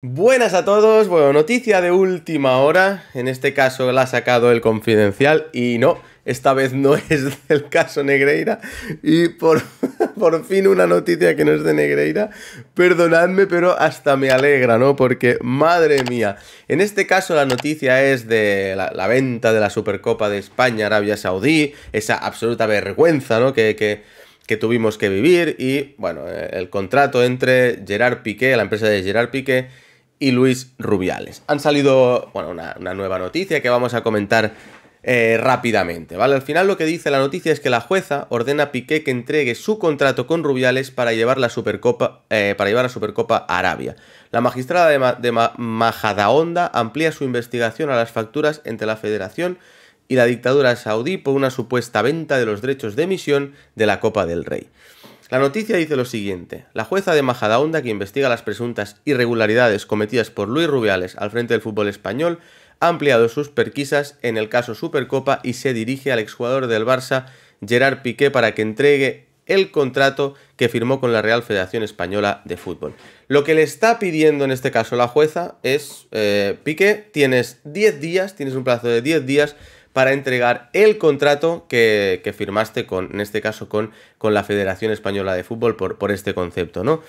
Buenas a todos, bueno, noticia de última hora, en este caso la ha sacado el confidencial y no, esta vez no es del caso Negreira y por, por fin una noticia que no es de Negreira, perdonadme pero hasta me alegra, ¿no? Porque madre mía, en este caso la noticia es de la, venta de la Supercopa de España, Arabia Saudí, esa absoluta vergüenza, ¿no? que, que tuvimos que vivir y bueno, el contrato entre Gerard Piqué, la empresa de Gerard Piqué y Luis Rubiales. Han salido, bueno, una, nueva noticia que vamos a comentar eh, rápidamente, ¿vale? Al final lo que dice la noticia es que la jueza ordena a Piqué que entregue su contrato con Rubiales para llevar la Supercopa, eh, para llevar la Supercopa a Arabia. La magistrada de, majada amplía su investigación a las facturas entre la Federación y la dictadura saudí por una supuesta venta de los derechos de emisión de la Copa del Rey. La noticia dice lo siguiente. La jueza de Majadahonda, que investiga las presuntas irregularidades cometidas por Luis Rubiales al frente del fútbol español, ha ampliado sus perquisas en el caso Supercopa y se dirige al exjugador del Barça, Gerard Piqué, para que entregue el contrato que firmó con la Real Federación Española de Fútbol. Lo que le está pidiendo en este caso la jueza es, eh, Piqué, tienes 10 días, tienes un plazo de 10 días para entregar el contrato que, firmaste con, en este caso, con, con, la Federación Española de Fútbol por, este concepto, ¿no?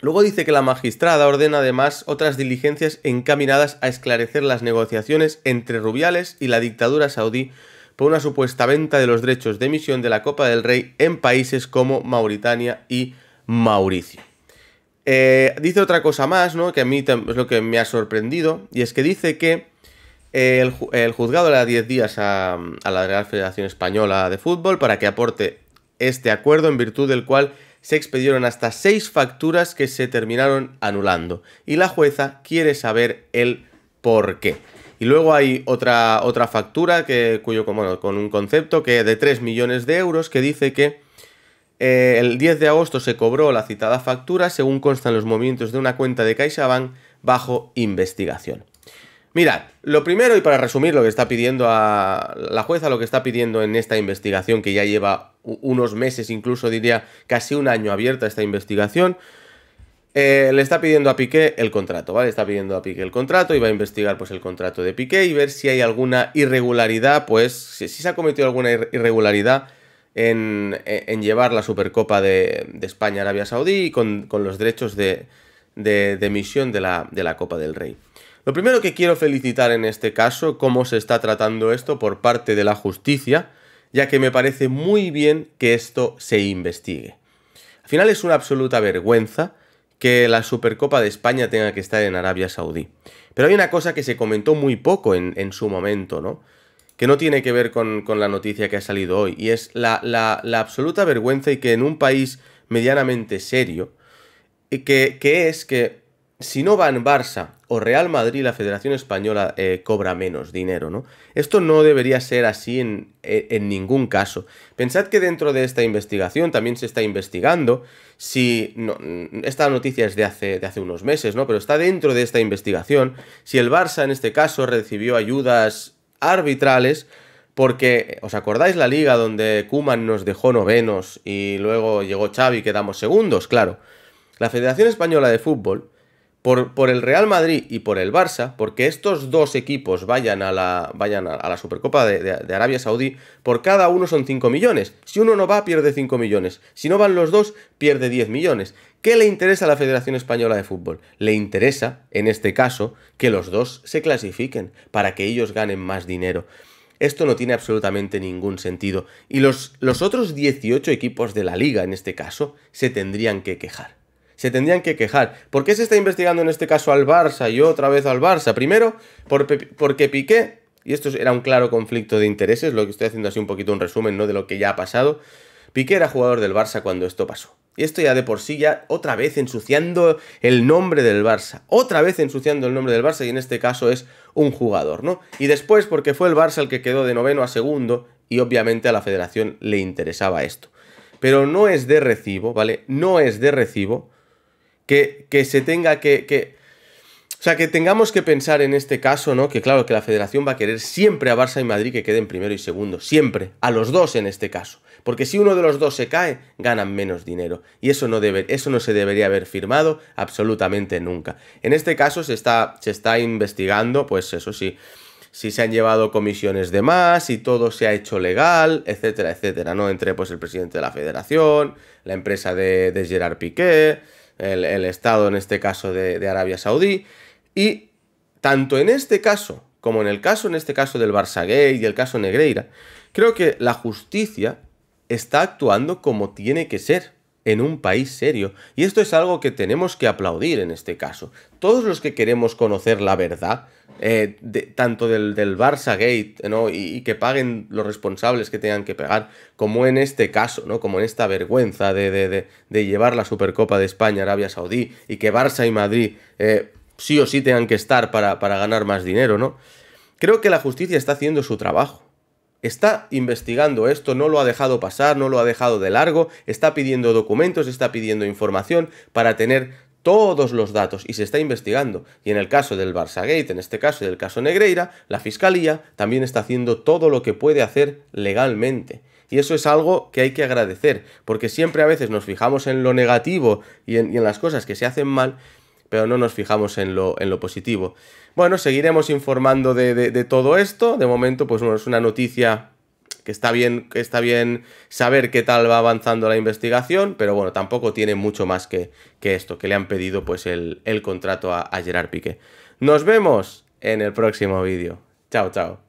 Luego dice que la magistrada ordena además otras diligencias encaminadas a esclarecer las negociaciones entre Rubiales y la dictadura saudí por una supuesta venta de los derechos de emisión de la Copa del Rey en países como Mauritania y Mauricio. Eh, dice otra cosa más, ¿no? Que a mí es lo que me ha sorprendido, y es que dice que el, juzgado le da 10 días a, la Real Federación Española de Fútbol para que aporte este acuerdo en virtud del cual se expedieron hasta seis facturas que se terminaron anulando y la jueza quiere saber el por qué. Y luego hay otra, otra factura que, cuyo, con un concepto que de 3 millones de euros que dice que eh, el 10 de agosto se cobró la citada factura según constan los movimientos de una cuenta de CaixaBank bajo investigación. Mirad, lo primero y para resumir lo que está pidiendo a la jueza, lo que está pidiendo en esta investigación que ya lleva unos meses, incluso diría casi un año abierta esta investigación, eh, le está pidiendo a Piqué el contrato, ¿vale? Está pidiendo a Piqué el contrato y va a investigar pues el contrato de Piqué y ver si hay alguna irregularidad, pues si, se ha cometido alguna irregularidad en, llevar la Supercopa de, España a Arabia Saudí y con, los derechos de, emisión de la Copa del Rey. Lo primero que quiero felicitar en este caso, cómo se está tratando esto por parte de la justicia, ya que me parece muy bien que esto se investigue. Al final es una absoluta vergüenza que la Supercopa de España tenga que estar en Arabia Saudí. Pero hay una cosa que se comentó muy poco en, su momento, ¿no? Que no tiene que ver con, la noticia que ha salido hoy, y es la, absoluta vergüenza y que en un país medianamente serio, y que, que es que si no en Barça o Real Madrid, la Federación Española eh, cobra menos dinero, ¿no? Esto no debería ser así eh, en, ningún caso. Pensad que dentro de esta investigación también se está investigando si... Mm, esta noticia es de hace, de hace unos meses, ¿no? Pero está dentro de esta investigación si el Barça en este caso recibió ayudas arbitrales porque, ¿os acordáis la liga donde Kuman nos dejó novenos y luego llegó Xavi y quedamos segundos? Claro. La Federación Española de Fútbol por, el Real Madrid y por el Barça, porque estos dos equipos vayan a la, vayan a, la Supercopa de, Arabia Saudí, por cada uno son 5 millones. Si uno no va, pierde 5 millones. Si no van los dos, pierde 10 millones. ¿Qué le interesa a la Federación Española de Fútbol? Le interesa, en este caso, que los dos se clasifiquen para que ellos ganen más dinero. Esto no tiene absolutamente ningún sentido. Y los, los otros 18 equipos de la liga, en este caso, se tendrían que quejar se tendrían que quejar. ¿Por qué se está investigando en este caso al Barça y otra vez al Barça? Primero, porque Piqué, y esto era un claro conflicto de intereses, lo que estoy haciendo así un poquito un resumen ¿no? de lo que ya ha pasado, Piqué era jugador del Barça cuando esto pasó. Y esto ya de por sí ya otra vez ensuciando el nombre del Barça. Otra vez ensuciando el nombre del Barça y en este caso es un jugador, ¿no? Y después porque fue el Barça el que quedó de noveno a segundo y obviamente a la federación le interesaba esto. Pero no es de recibo, ¿vale? No es de recibo que, se tenga que, que, O sea, que tengamos que pensar en este caso, ¿no? Que claro, que la federación va a querer siempre a Barça y Madrid que queden primero y segundo. Siempre. A los dos en este caso. Porque si uno de los dos se cae, ganan menos dinero. Y eso no, debe, eso no se debería haber firmado absolutamente nunca. En este caso se está, se está investigando, pues eso sí si se han llevado comisiones de más, si todo se ha hecho legal, etcétera, etcétera, ¿no? Entre pues el presidente de la federación, la empresa de, de Gerard Piqué, el, Estado, en este caso, de, Arabia Saudí. Y tanto en este caso, como en el caso, en este caso del Barça y el caso Negreira, creo que la justicia está actuando como tiene que ser en un país serio. Y esto es algo que tenemos que aplaudir en este caso. Todos los que queremos conocer la verdad, eh, tanto del, Barça Gate, ¿no? Y, que paguen los responsables que tengan que pagar, como en este caso, ¿no? Como en esta vergüenza de, de, llevar la Supercopa de España a Arabia Saudí y que Barça y Madrid eh, sí o sí tengan que estar para, para ganar más dinero, ¿no? Creo que la justicia está haciendo su trabajo está investigando esto, no lo ha dejado pasar, no lo ha dejado de largo, está pidiendo documentos, está pidiendo información para tener todos los datos y se está investigando. Y en el caso del Barça Gate, en este caso del caso Negreira, la Fiscalía también está haciendo todo lo que puede hacer legalmente. Y eso es algo que hay que agradecer, porque siempre a veces nos fijamos en lo negativo y en, y en las cosas que se hacen mal pero no nos fijamos en lo, en lo positivo. Bueno, seguiremos informando de, de, todo esto. De momento, pues bueno, es una noticia que está bien, que está bien saber qué tal va avanzando la investigación, pero bueno, tampoco tiene mucho más que, que esto, que le han pedido pues el, contrato a, a Gerard Piqué. Nos vemos en el próximo vídeo. Chao, chao.